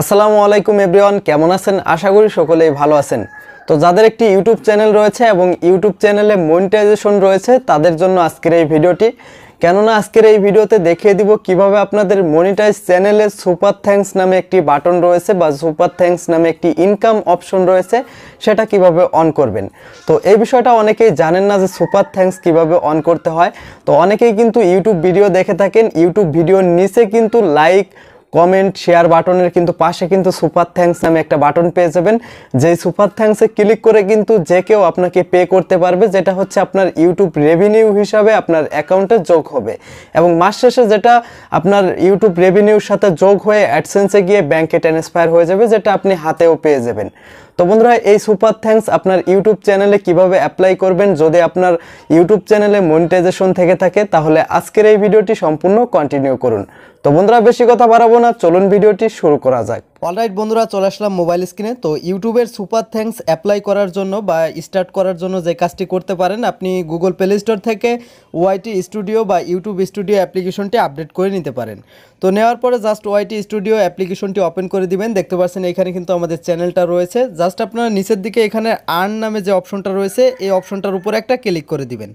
আসসালামু আলাইকুম এভরিওয়ান কেমন আছেন আশা করি সকলেই ভালো আছেন তো যাদের একটি ইউটিউব চ্যানেল রয়েছে এবং ইউটিউব চ্যানেলে মনিটাইজেশন রয়েছে তাদের জন্য আজকের এই ভিডিওটি কেননা আজকের এই ভিডিওতে দেখিয়ে দিব কিভাবে আপনাদের মনিটাইজ চ্যানেলে সুপার থ্যাঙ্কস নামে একটি বাটন রয়েছে বা সুপার থ্যাঙ্কস নামে একটি ইনকাম অপশন রয়েছে সেটা কিভাবে অন করবেন তো এই বিষয়টা অনেকেই জানেন না যে সুপার থ্যাঙ্কস কিভাবে অন করতে হয় তো অনেকেই কিন্তু ইউটিউব ভিডিও দেখে থাকেন ইউটিউব ভিডিওর নিচে কিন্তু লাইক কমেন্ট শেয়ার বাটনের কিন্তু পাশে কিন্তু সুপার থ্যাঙ্কস নামে একটা বাটন পেয়ে যাবেন যেই সুপার থ্যাঙ্কসে ক্লিক করে কিন্তু যে কেউ আপনাকে পে করতে পারবে যেটা হচ্ছে আপনার ইউটিউব রেভিনিউ হিসাবে আপনার অ্যাকাউন্টে যোগ হবে এবং মাস শেষে যেটা আপনার ইউটিউব রেভিনিউর সাথে যোগ হয়ে অ্যাডসেন্সে গিয়ে ব্যাংকে ট্রান্সফার হয়ে যাবে যেটা আপনি হাতেও পেয়ে যাবেন তো বন্ধুরা এই সুপার থ্যাঙ্কস আপনার ইউটিউব চ্যানেলে কিভাবে অ্যাপ্লাই করবেন যদি আপনার ইউটিউব চ্যানেলে মনিটাইজেশন থেকে থাকে তাহলে আজকের এই ভিডিওটি সম্পূর্ণ কন্টিনিউ করুন তো বন্ধুরা বেশি কথা বাড়াবো না চলুন ভিডিওটি শুরু করা যাক অলরাইট বন্ধুরা চলে আসলাম মোবাইল স্ক্রিনে তো ইউটিউবের সুপার থ্যাঙ্কস অ্যাপ্লাই করার জন্য বা স্টার্ট করার জন্য যে কাজটি করতে পারেন আপনি গুগল প্লে স্টোর থেকে ওয়াইটি স্টুডিও বা ইউটিউব স্টুডিও অ্যাপ্লিকেশনটি আপডেট করে নিতে পারেন তো নেওয়ার পরে জাস্ট ওয়াইটি স্টুডিও অ্যাপ্লিকেশনটি ওপেন করে দিবেন দেখতে পাচ্ছেন এখানে কিন্তু আমাদের চ্যানেলটা রয়েছে জাস্ট আপনারা নিচের দিকে এখানে আর্ন নামে যে অপশনটা রয়েছে এই অপশনটার উপরে একটা ক্লিক করে দিবেন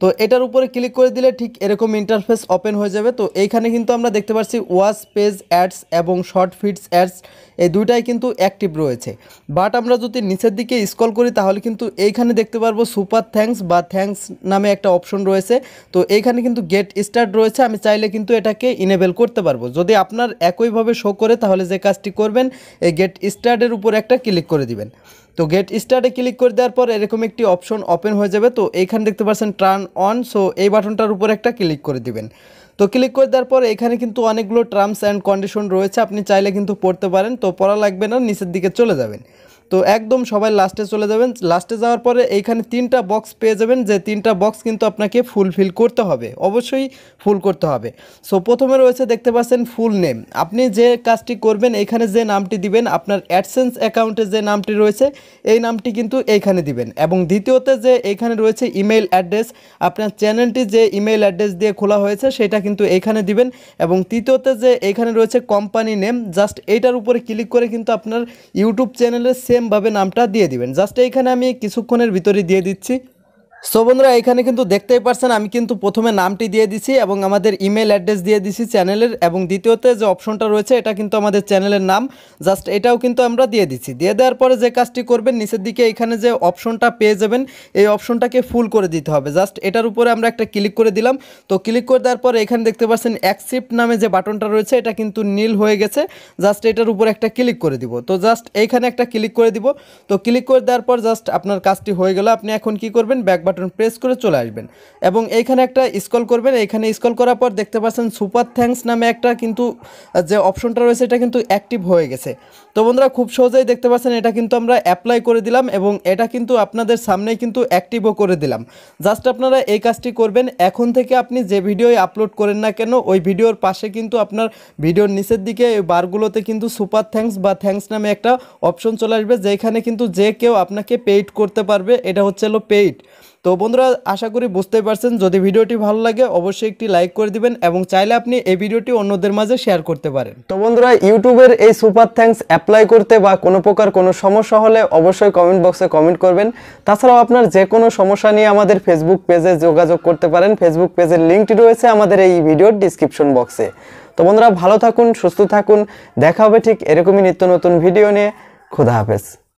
তো এটার উপরে ক্লিক করে দিলে ঠিক এরকম ইন্টারফেস ওপেন হয়ে যাবে তো এইখানে কিন্তু আমরা দেখতে পাচ্ছি ওয়াশ পেজ অ্যাডস এবং শর্ট ফিডস অ্যাডস এই দুইটাই কিন্তু অ্যাক্টিভ রয়েছে বাট আমরা যদি নিচের দিকে স্কল করি তাহলে কিন্তু এইখানে দেখতে পারবো সুপার থ্যাঙ্কস বা থ্যাঙ্কস নামে একটা অপশন রয়েছে তো এইখানে কিন্তু গেট স্টার্ট রয়েছে আমি চাইলে কিন্তু এটাকে ইনেবেল করতে পারবো যদি আপনার একইভাবে শো করে তাহলে যে কাজটি করবেন এই গেট স্টার্টের উপর একটা ক্লিক করে দিবেন তো গেট স্টার্টে ক্লিক করে দেওয়ার পর এরকম একটি অপশন ওপেন হয়ে যাবে তো এইখানে দেখতে পাচ্ছেন টার্ন অন সো এই বাটনটার উপর একটা ক্লিক করে দিবেন তো ক্লিক করে দেওয়ার পর এখানে কিন্তু অনেকগুলো টার্মস অ্যান্ড কন্ডিশন রয়েছে আপনি চাইলে কিন্তু পড়তে পারেন তো পড়া লাগবে না নিচের দিকে চলে যাবেন তো একদম সবাই লাস্টে চলে যাবেন লাস্টে যাওয়ার পরে এইখানে তিনটা বক্স পেয়ে যাবেন যে তিনটা বক্স কিন্তু আপনাকে ফুলফিল করতে হবে অবশ্যই ফুল করতে হবে সো প্রথমে রয়েছে দেখতে পাচ্ছেন ফুল নেম আপনি যে কাজটি করবেন এখানে যে নামটি দিবেন আপনার অ্যাডসেন্স অ্যাকাউন্টে যে নামটি রয়েছে এই নামটি কিন্তু এইখানে দিবেন এবং দ্বিতীয়তে যে এখানে রয়েছে ইমেইল অ্যাড্রেস আপনার চ্যানেলটি যে ইমেইল অ্যাড্রেস দিয়ে খোলা হয়েছে সেটা কিন্তু এখানে দিবেন এবং তৃতীয়তে যে এখানে রয়েছে কোম্পানি নেম জাস্ট এইটার উপরে ক্লিক করে কিন্তু আপনার ইউটিউব চ্যানেলের সেম সেমভাবে নামটা দিয়ে দিবেন জাস্ট এইখানে আমি কিছুক্ষণের ভিতরে দিয়ে দিচ্ছি সো বন্ধুরা এখানে কিন্তু দেখতেই পারছেন আমি কিন্তু প্রথমে নামটি দিয়ে দিছি এবং আমাদের ইমেল অ্যাড্রেস দিয়ে দিছি চ্যানেলের এবং দ্বিতীয়তে যে অপশনটা রয়েছে এটা কিন্তু আমাদের চ্যানেলের নাম জাস্ট এটাও কিন্তু আমরা দিয়ে দিছি দিয়ে দেওয়ার পরে যে কাজটি করবেন নিচের দিকে এখানে যে অপশনটা পেয়ে যাবেন এই অপশনটাকে ফুল করে দিতে হবে জাস্ট এটার উপরে আমরা একটা ক্লিক করে দিলাম তো ক্লিক করে দেওয়ার পরে এখানে দেখতে পাচ্ছেন অ্যাকসিপ্ট নামে যে বাটনটা রয়েছে এটা কিন্তু নীল হয়ে গেছে জাস্ট এটার উপর একটা ক্লিক করে দিব তো জাস্ট এইখানে একটা ক্লিক করে দিব তো ক্লিক করে দেওয়ার পর জাস্ট আপনার কাজটি হয়ে গেল আপনি এখন কি করবেন ব্যাক বাটন প্রেস করে চলে আসবেন এবং এইখানে একটা স্কল করবেন এইখানে স্কল করার পর দেখতে পাচ্ছেন সুপার থ্যাঙ্কস নামে একটা কিন্তু যে অপশনটা রয়েছে এটা কিন্তু অ্যাক্টিভ হয়ে গেছে তো বন্ধুরা খুব সহজেই দেখতে পাচ্ছেন এটা কিন্তু আমরা অ্যাপ্লাই করে দিলাম এবং এটা কিন্তু আপনাদের সামনেই কিন্তু অ্যাক্টিভও করে দিলাম জাস্ট আপনারা এই কাজটি করবেন এখন থেকে আপনি যে ভিডিওই আপলোড করেন না কেন ওই ভিডিওর পাশে কিন্তু আপনার ভিডিওর নিচের দিকে বারগুলোতে কিন্তু সুপার থ্যাঙ্কস বা থ্যাঙ্কস নামে একটা অপশন চলে আসবে যেখানে কিন্তু যে কেউ আপনাকে পেইড করতে পারবে এটা হচ্ছে হলো পেইড তো বন্ধুরা আশা করি বুঝতে পারছেন যদি ভিডিওটি ভালো লাগে অবশ্যই একটি লাইক করে দিবেন এবং চাইলে আপনি এই ভিডিওটি অন্যদের মাঝে শেয়ার করতে পারেন তো বন্ধুরা ইউটিউবের এই সুপার থ্যাঙ্কস অ্যাপ্লাই করতে বা কোনো প্রকার কোনো সমস্যা হলে অবশ্যই কমেন্ট বক্সে কমেন্ট করবেন তাছাড়াও আপনার যে কোনো সমস্যা নিয়ে আমাদের ফেসবুক পেজে যোগাযোগ করতে পারেন ফেসবুক পেজের লিঙ্কটি রয়েছে আমাদের এই ভিডিওর ডিসক্রিপশন বক্সে তো বন্ধুরা ভালো থাকুন সুস্থ থাকুন দেখা হবে ঠিক এরকমই নিত্য নতুন ভিডিও নিয়ে খুদা হাফেজ